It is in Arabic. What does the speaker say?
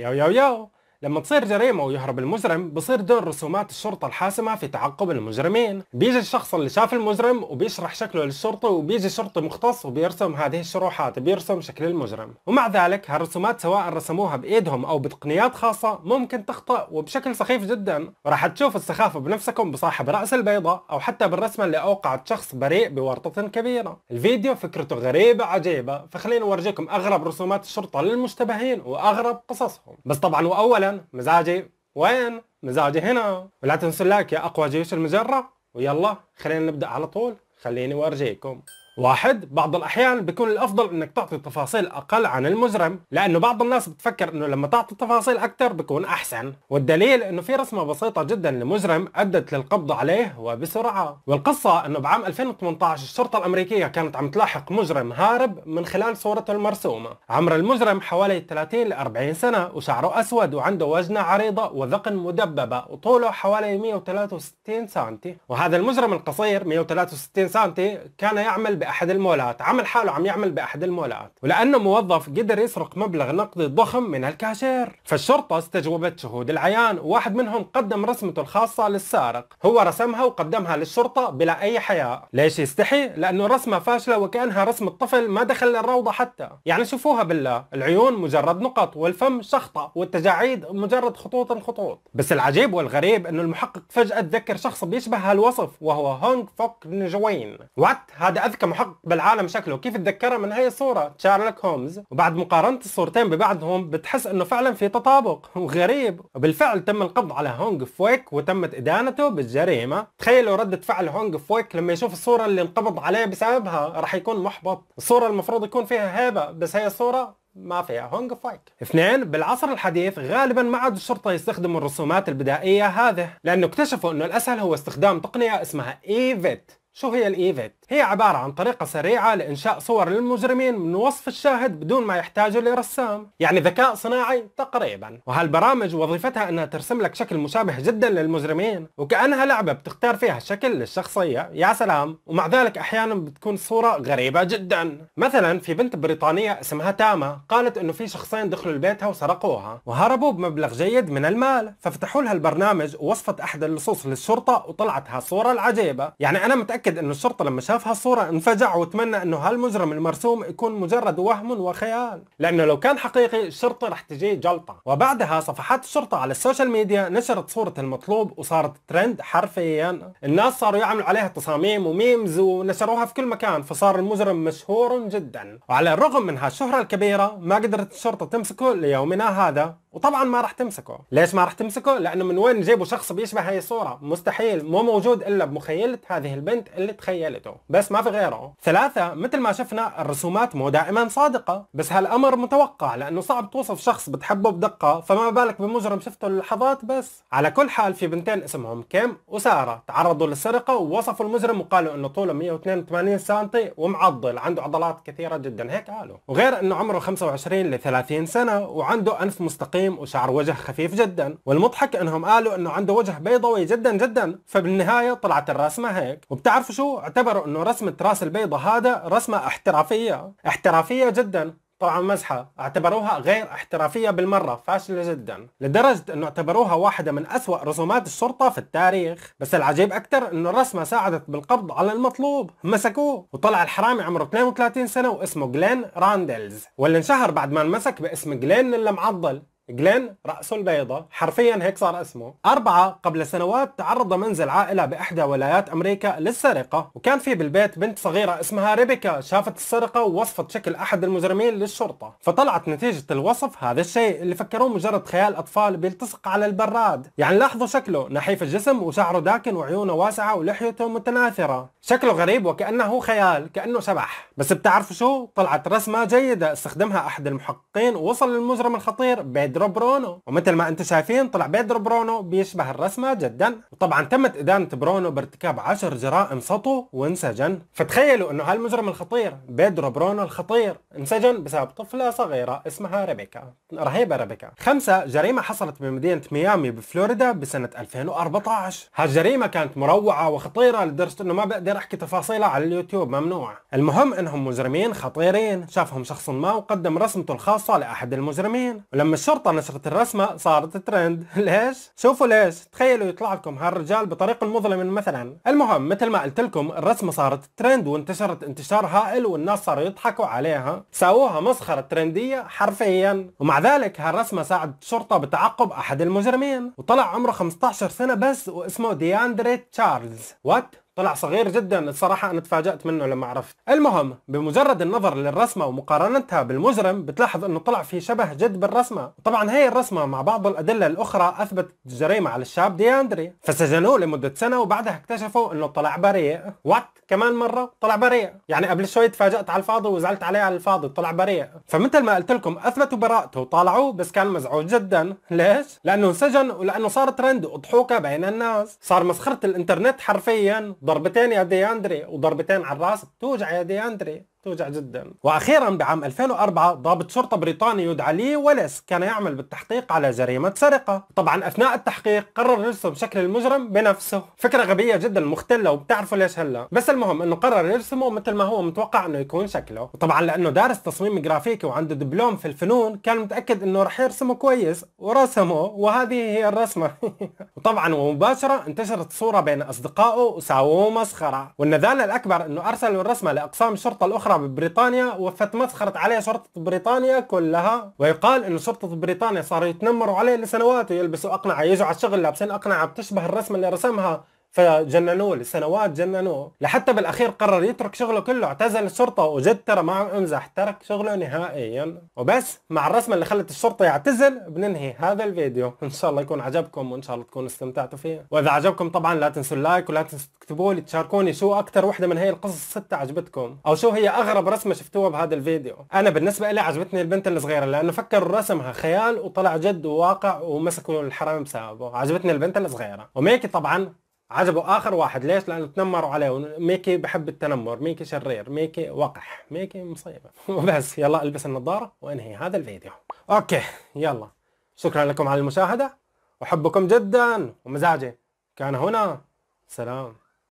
摇摇摇。لما تصير جريمة ويهرب المجرم بصير دور رسومات الشرطة الحاسمة في تعقب المجرمين بيجي الشخص اللي شاف المجرم وبيشرح شكله للشرطة وبيجي شرطي مختص وبيرسم هذه الشروحات بيرسم شكل المجرم ومع ذلك هالرسومات سواء رسموها بإيدهم أو بتقنيات خاصة ممكن تخطأ وبشكل سخيف جدا وراح تشوف السخافة بنفسكم بصاحب رأس البيضة أو حتى بالرسمة اللي أوقعت شخص بريء بورطة كبيرة الفيديو فكرته غريبة عجيبة فخليني أورجيكم أغرب رسومات الشرطة للمشتبهين وأغرب قصصهم بس طبعا وأولا وين مزاجي وين مزاجي هنا ولا تنسوا اللايك يا اقوى جيوش المجره ويلا خلينا نبدا على طول خليني وارجيكم واحد بعض الأحيان بيكون الأفضل أنك تعطي تفاصيل أقل عن المجرم لأنه بعض الناس بتفكر أنه لما تعطي تفاصيل أكثر بيكون أحسن والدليل أنه في رسمة بسيطة جدا لمجرم أدت للقبض عليه وبسرعة والقصة أنه بعام 2018 الشرطة الأمريكية كانت عم تلاحق مجرم هارب من خلال صورته المرسومة عمر المجرم حوالي 30 ل 40 سنة وشعره أسود وعنده وجنة عريضة وذقن مدببة وطوله حوالي 163 سم وهذا المجرم القصير 163 سم كان يعمل باحد المولات عمل حاله عم يعمل باحد المولات ولانه موظف قدر يسرق مبلغ نقدي ضخم من الكاشير فالشرطه استجوبت شهود العيان وواحد منهم قدم رسمته الخاصه للسارق هو رسمها وقدمها للشرطه بلا اي حياء ليش يستحي لانه رسمه فاشله وكانها رسم الطفل ما دخل الروضه حتى يعني شوفوها بالله العيون مجرد نقط والفم شخطه والتجاعيد مجرد خطوط الخطوط بس العجيب والغريب انه المحقق فجاه تذكر شخص بيشبه هالوصف وهو هونغ فوك نجوين وات هذا اذكى محقق الحق بالعالم شكله كيف تذكرها من هي الصورة شارلوك هومز وبعد مقارنة الصورتين ببعضهم بتحس انه فعلا في تطابق وغريب وبالفعل تم القبض على هونغ فويك وتمت ادانته بالجريمة تخيلوا ردة فعل هونغ فويك لما يشوف الصورة اللي انقبض عليه بسببها راح يكون محبط الصورة المفروض يكون فيها هيبة بس هي الصورة ما فيها هونغ فايك اثنين بالعصر الحديث غالبا ما عاد الشرطة يستخدموا الرسومات البدائية هذه لأنه اكتشفوا أنه الأسهل هو استخدام تقنية اسمها إيفيت شو هي الايفيت؟ هي عبارة عن طريقة سريعة لإنشاء صور للمجرمين من وصف الشاهد بدون ما يحتاجوا لرسام، يعني ذكاء صناعي تقريبا، وهالبرامج وظيفتها إنها ترسم لك شكل مشابه جدا للمجرمين، وكأنها لعبة بتختار فيها الشكل للشخصية، يا سلام، ومع ذلك أحيانا بتكون صورة غريبة جدا، مثلا في بنت بريطانية اسمها تاما، قالت إنه في شخصين دخلوا لبيتها وسرقوها، وهربوا بمبلغ جيد من المال، ففتحوا لها البرنامج ووصفت أحد اللصوص للشرطة وطلعت هالصورة العجيبة، يعني أنا متأكد متاكد انه الشرطه لما شاف هالصوره انفجع وتمنى انه هالمجرم المرسوم يكون مجرد وهم وخيال لانه لو كان حقيقي الشرطه رح تجيه جلطه وبعدها صفحات الشرطه على السوشيال ميديا نشرت صوره المطلوب وصارت ترند حرفيا الناس صاروا يعملوا عليها تصاميم وميمز ونشروها في كل مكان فصار المجرم مشهور جدا وعلى الرغم من هالشهره الكبيره ما قدرت الشرطه تمسكه ليومنا هذا وطبعا ما راح تمسكه ليش ما راح تمسكه لانه من وين جابوا شخص بيشبه هاي الصوره مستحيل مو موجود الا بمخيله هذه البنت اللي تخيلته بس ما في غيره ثلاثه مثل ما شفنا الرسومات مو دائما صادقه بس هالامر متوقع لانه صعب توصف شخص بتحبه بدقه فما بالك بمجرم شفته للحظات بس على كل حال في بنتين اسمهم كيم وساره تعرضوا للسرقه ووصفوا المجرم وقالوا انه طوله 182 سم ومعضل عنده عضلات كثيره جدا هيك قالوا وغير انه عمره 25 ل 30 سنه وعنده انف مستقيم ضخيم وشعر وجه خفيف جدا والمضحك انهم قالوا انه عنده وجه بيضوي جدا جدا فبالنهاية طلعت الرسمة هيك وبتعرفوا شو اعتبروا انه رسمة راس البيضة هذا رسمة احترافية احترافية جدا طبعا مزحة اعتبروها غير احترافية بالمرة فاشلة جدا لدرجة انه اعتبروها واحدة من اسوأ رسومات الشرطة في التاريخ بس العجيب اكثر انه الرسمة ساعدت بالقبض على المطلوب مسكوه وطلع الحرامي عمره 32 سنة واسمه جلين راندلز واللي انشهر بعد ما انمسك باسم جلين اللي معضل جلين رأسه البيضة حرفيا هيك صار اسمه أربعة قبل سنوات تعرض منزل عائلة بإحدى ولايات أمريكا للسرقة وكان في بالبيت بنت صغيرة اسمها ريبيكا شافت السرقة ووصفت شكل أحد المجرمين للشرطة فطلعت نتيجة الوصف هذا الشيء اللي فكروه مجرد خيال أطفال بيلتصق على البراد يعني لاحظوا شكله نحيف الجسم وشعره داكن وعيونه واسعة ولحيته متناثرة شكله غريب وكأنه خيال كأنه شبح بس بتعرفوا شو طلعت رسمة جيدة استخدمها أحد المحققين ووصل للمجرم الخطير بعد بيدرو برونو ومثل ما انتم شايفين طلع بيدرو برونو بيشبه الرسمه جدا وطبعا تمت ادانه برونو بارتكاب 10 جرائم سطو وانسجن فتخيلوا انه هالمجرم الخطير بيدرو برونو الخطير انسجن بسبب طفله صغيره اسمها ريبيكا رهيبه ريبيكا خمسه جريمه حصلت بمدينه ميامي بفلوريدا بسنه 2014 هالجريمه كانت مروعه وخطيره لدرجه انه ما بقدر احكي تفاصيلها على اليوتيوب ممنوع المهم انهم مجرمين خطيرين شافهم شخص ما وقدم رسمته الخاصه لاحد المجرمين ولما الشرطه نشرة الرسمة صارت ترند ليش؟ شوفوا ليش تخيلوا يطلع لكم هالرجال بطريق المظلم مثلا المهم مثل ما قلت لكم الرسمة صارت ترند وانتشرت انتشار هائل والناس صاروا يضحكوا عليها سووها مسخرة ترندية حرفيا ومع ذلك هالرسمة ساعد الشرطة بتعقب أحد المجرمين وطلع عمره 15 سنة بس واسمه دياندري تشارلز وات طلع صغير جدا الصراحة أنا تفاجأت منه لما عرفت المهم بمجرد النظر للرسمة ومقارنتها بالمجرم بتلاحظ أنه طلع في شبه جد بالرسمة طبعا هي الرسمة مع بعض الأدلة الأخرى أثبتت الجريمة على الشاب دياندري فسجنوه لمدة سنة وبعدها اكتشفوا أنه طلع بريء وات كمان مرة طلع بريء يعني قبل شوي تفاجأت على الفاضي وزعلت عليه على الفاضي طلع بريء فمثل ما قلت لكم أثبتوا براءته وطالعوه بس كان مزعوج جدا ليش؟ لأنه سجن ولأنه صار ترند وضحوكة بين الناس صار مسخرة الإنترنت حرفيا ضربتين يا دياندري وضربتين على الراس بتوجع يا دياندري توجع جدا واخيرا بعام 2004 ضابط شرطه بريطاني يدعى لي ولس كان يعمل بالتحقيق على جريمه سرقه طبعا اثناء التحقيق قرر يرسم شكل المجرم بنفسه فكره غبيه جدا مختله وبتعرفوا ليش هلا بس المهم انه قرر يرسمه مثل ما هو متوقع انه يكون شكله وطبعا لانه دارس تصميم جرافيكي وعنده دبلوم في الفنون كان متاكد انه رح يرسمه كويس ورسمه وهذه هي الرسمه وطبعا ومباشره انتشرت صوره بين اصدقائه وساووه مسخره والنذاله الاكبر انه ارسلوا الرسمه لاقسام الشرطه الاخرى أخرى ببريطانيا وفتمسخرت عليه شرطة بريطانيا كلها ويقال أن شرطة بريطانيا صاروا يتنمروا عليه لسنوات ويلبسوا أقنعة يجوا على الشغل لابسين أقنعة بتشبه الرسمة اللي رسمها فجننوه لسنوات جننوه لحتى بالاخير قرر يترك شغله كله اعتزل الشرطه وجد ترى ما امزح ترك شغله نهائيا وبس مع الرسمه اللي خلت الشرطه يعتزل بننهي هذا الفيديو ان شاء الله يكون عجبكم وان شاء الله تكونوا استمتعتوا فيه واذا عجبكم طبعا لا تنسوا اللايك ولا تنسوا تكتبوا لي تشاركوني شو اكثر وحده من هي القصص الستة عجبتكم او شو هي اغرب رسمه شفتوها بهذا الفيديو انا بالنسبه لي عجبتني البنت الصغيره لانه فكروا رسمها خيال وطلع جد وواقع ومسكوا الحرام بسببه عجبتني البنت الصغيره وميكي طبعا عجبه اخر واحد ليش؟ لانه تنمروا عليه ميكي بحب التنمر، ميكي شرير، ميكي وقح، ميكي مصيبه وبس يلا البس النظاره وانهي هذا الفيديو. اوكي يلا شكرا لكم على المشاهده وحبكم جدا ومزاجي كان هنا سلام